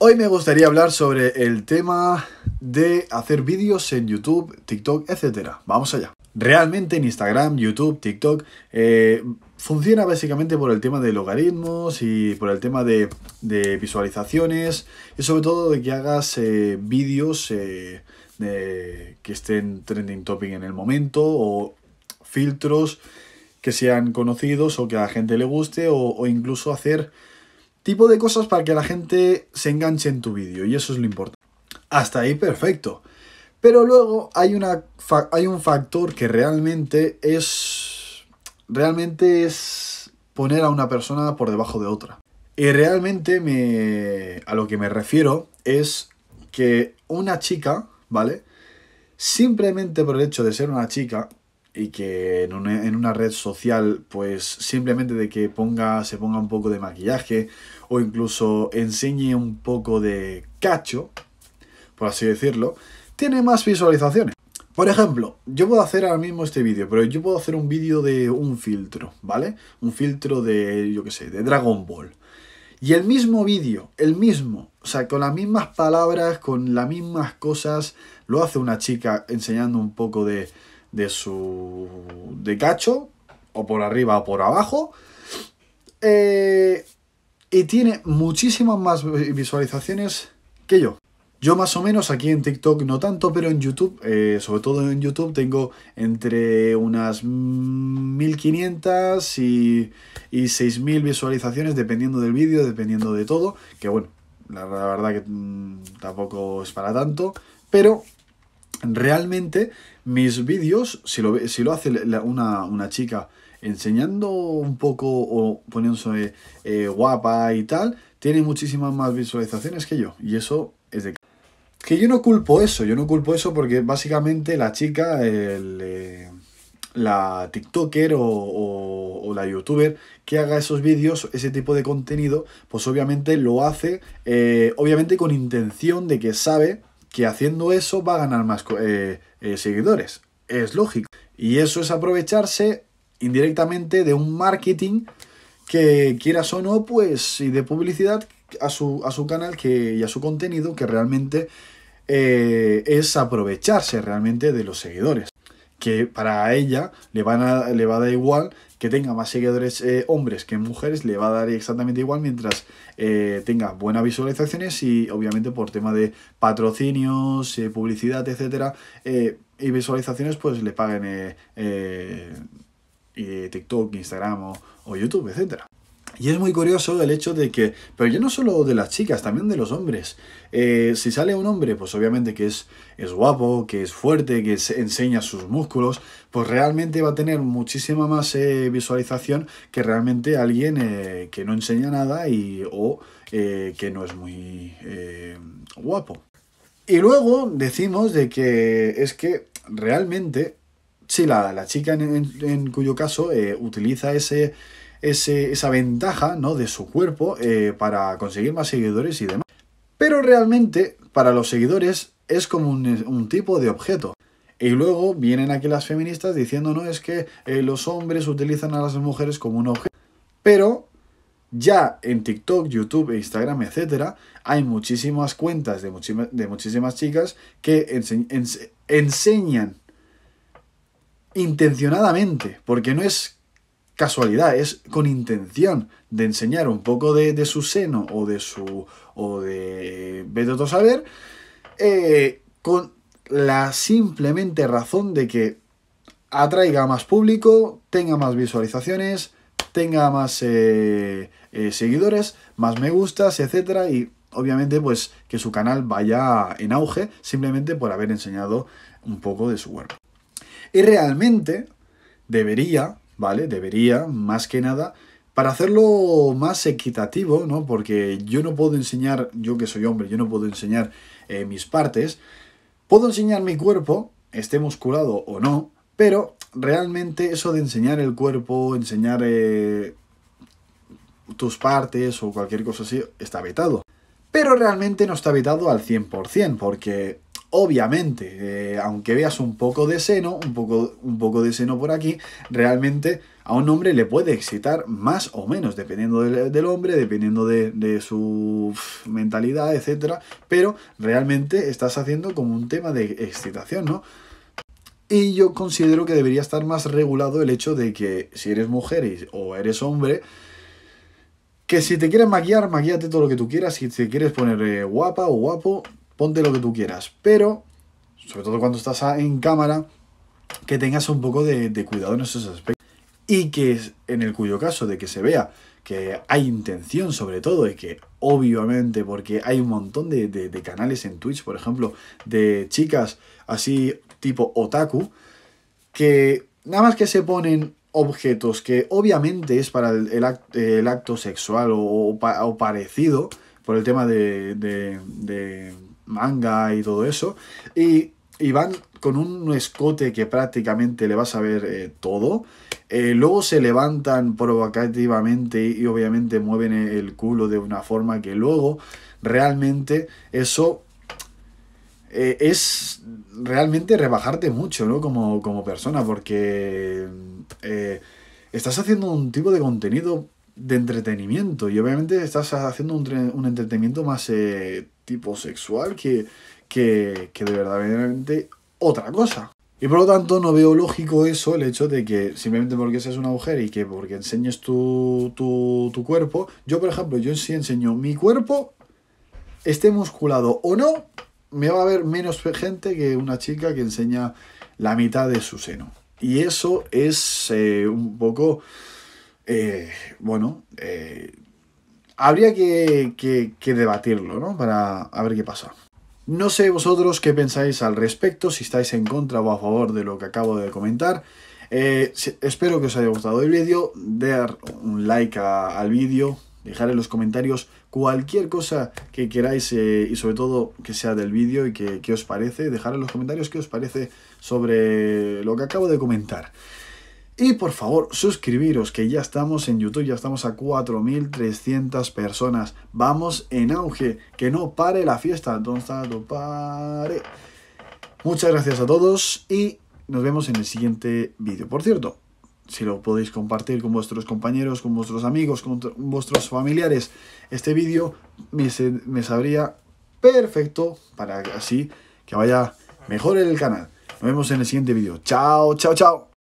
Hoy me gustaría hablar sobre el tema de hacer vídeos en YouTube, TikTok, etc. Vamos allá. Realmente en Instagram, YouTube, TikTok, eh, funciona básicamente por el tema de logaritmos y por el tema de, visualizaciones y sobre todo de que hagas eh, vídeos eh, que estén trending topic en el momento o filtros que sean conocidos o que a la gente le guste o incluso hacer Tipo de cosas para que la gente se enganche en tu vídeo y eso es lo importante. Hasta ahí perfecto. Pero luego hay, una, hay un factor que realmente es, realmente es poner a una persona por debajo de otra. Y realmente me, a lo que me refiero es que una chica, ¿vale? Simplemente por el hecho de ser una chica, y que en una, red social pues simplemente de que ponga se ponga un poco de maquillaje o incluso enseñe un poco de cacho por así decirlo tiene más visualizaciones por ejemplo yo puedo hacer ahora mismo este vídeo pero yo puedo hacer un vídeo de un filtro vale un filtro de yo qué sé de Dragon Ball y el mismo vídeo, el mismo, o sea, con las mismas palabras, con las mismas cosas, lo hace una chica enseñando un poco de, de su de cacho, o por arriba o por abajo. Eh, y tiene muchísimas más visualizaciones que yo. Yo más o menos aquí en TikTok no tanto, pero en YouTube, eh, sobre todo en YouTube, tengo entre unas 1500 y, y 6000 visualizaciones, dependiendo del vídeo, dependiendo de todo. Que bueno, la, verdad que mm, tampoco es para tanto, pero realmente mis vídeos, si lo, si lo hace una, chica enseñando un poco o poniéndose eh, guapa y tal, tiene muchísimas más visualizaciones que yo. Y eso es de... Que yo no culpo eso, yo no culpo eso porque básicamente la chica, eh, la TikToker o, o, la YouTuber que haga esos vídeos, ese tipo de contenido, pues obviamente lo hace, eh, obviamente con intención de que sabe que haciendo eso va a ganar más eh, eh, seguidores. Es lógico. Y eso es aprovecharse indirectamente de un marketing que quieras o no, pues, y de publicidad a su, a su canal que, y a su contenido que realmente eh, es aprovecharse realmente de los seguidores que para ella le, van a, le va a dar igual que tenga más seguidores eh, hombres que mujeres, le va a dar exactamente igual mientras eh, tenga buenas visualizaciones y obviamente por tema de patrocinios, eh, publicidad, etcétera, y visualizaciones, pues le paguen TikTok, Instagram o YouTube, etcétera. Y es muy curioso el hecho de que, pero ya no solo de las chicas, también de los hombres. Eh, si sale un hombre, pues obviamente que es, es guapo, que es fuerte, que enseña sus músculos, pues realmente va a tener muchísima más eh, visualización que realmente alguien eh, que no enseña nada y, o que no es muy guapo. Y luego decimos de que es que realmente, si la, chica en cuyo caso utiliza ese esa ventaja ¿no? de su cuerpo eh, para conseguir más seguidores y demás. Pero realmente para los seguidores es como un, tipo de objeto. Y luego vienen aquí las feministas diciendo, no, es que eh, los hombres utilizan a las mujeres como un objeto. Pero ya en TikTok, YouTube, Instagram, etcétera, hay muchísimas cuentas de, muchísimas chicas que enseñan intencionadamente, porque no es casualidad, es con intención de enseñar un poco de, su seno o de su. o de. Vete a saber. Eh, con la simplemente razón de que atraiga más público, tenga más visualizaciones, tenga más eh, eh, seguidores, más me gustas, etcétera, y obviamente pues que su canal vaya en auge simplemente por haber enseñado un poco de su cuerpo. Y realmente debería ¿vale? Debería, más que nada, para hacerlo más equitativo, ¿no? Porque yo no puedo enseñar, yo que soy hombre, yo no puedo enseñar eh, mis partes, puedo enseñar mi cuerpo, esté musculado o no, pero realmente eso de enseñar el cuerpo, enseñar eh, tus partes o cualquier cosa así, está vetado. Pero realmente no está vetado al 100%, porque Obviamente, eh, aunque veas un poco de seno, un poco, un poco de seno por aquí, realmente a un hombre le puede excitar más o menos, dependiendo del, hombre, dependiendo de, su mentalidad, etc. Pero realmente estás haciendo como un tema de excitación, ¿no? Y yo considero que debería estar más regulado el hecho de que si eres mujer o eres hombre, que si te quieres maquillar, maquillate todo lo que tú quieras. Si te quieres poner eh, guapa o guapo, ponte lo que tú quieras, pero sobre todo cuando estás en cámara, que tengas un poco de, cuidado en esos aspectos y que en el cuyo caso de que se vea que hay intención sobre todo y que obviamente porque hay un montón de, canales en Twitch, por ejemplo, de chicas así tipo otaku, que nada más que se ponen objetos que obviamente es para el, acto, sexual o, parecido por el tema de manga y todo eso. Y, van con un escote que prácticamente le vas a ver eh, todo. Eh, luego se levantan provocativamente y obviamente mueven eh, el culo de una forma que luego realmente eso es realmente rebajarte mucho, ¿no? Como, como persona, porque estás haciendo un tipo de contenido de entretenimiento y obviamente estás haciendo un, entretenimiento más tipo sexual que, que, que de verdaderamente otra cosa. Y por lo tanto no veo lógico eso, el hecho de que simplemente porque seas una mujer y que porque enseñes tu, tu, cuerpo, yo por ejemplo, yo si enseño mi cuerpo, esté musculado o no, me va a ver menos gente que una chica que enseña la mitad de su seno. Y eso es eh, un poco, eh, bueno, eh, habría que, debatirlo, ¿no? Para ver qué pasa. No sé vosotros qué pensáis al respecto, si estáis en contra o a favor de lo que acabo de comentar. Eh, espero que os haya gustado el vídeo, dar un like al vídeo, dejar en los comentarios cualquier cosa que queráis eh, y sobre todo que sea del vídeo y que, os parece, dejar en los comentarios qué os parece sobre lo que acabo de comentar. Y por favor, suscribiros, que ya estamos en YouTube, ya estamos a 4.300 personas. Vamos en auge, que no pare la fiesta. No pare. Muchas gracias a todos y nos vemos en el siguiente vídeo. Por cierto, si lo podéis compartir con vuestros compañeros, con vuestros amigos, con vuestros familiares, este vídeo me, me sabría perfecto para así que vaya mejor el canal. Nos vemos en el siguiente vídeo. Chao, chao, chao.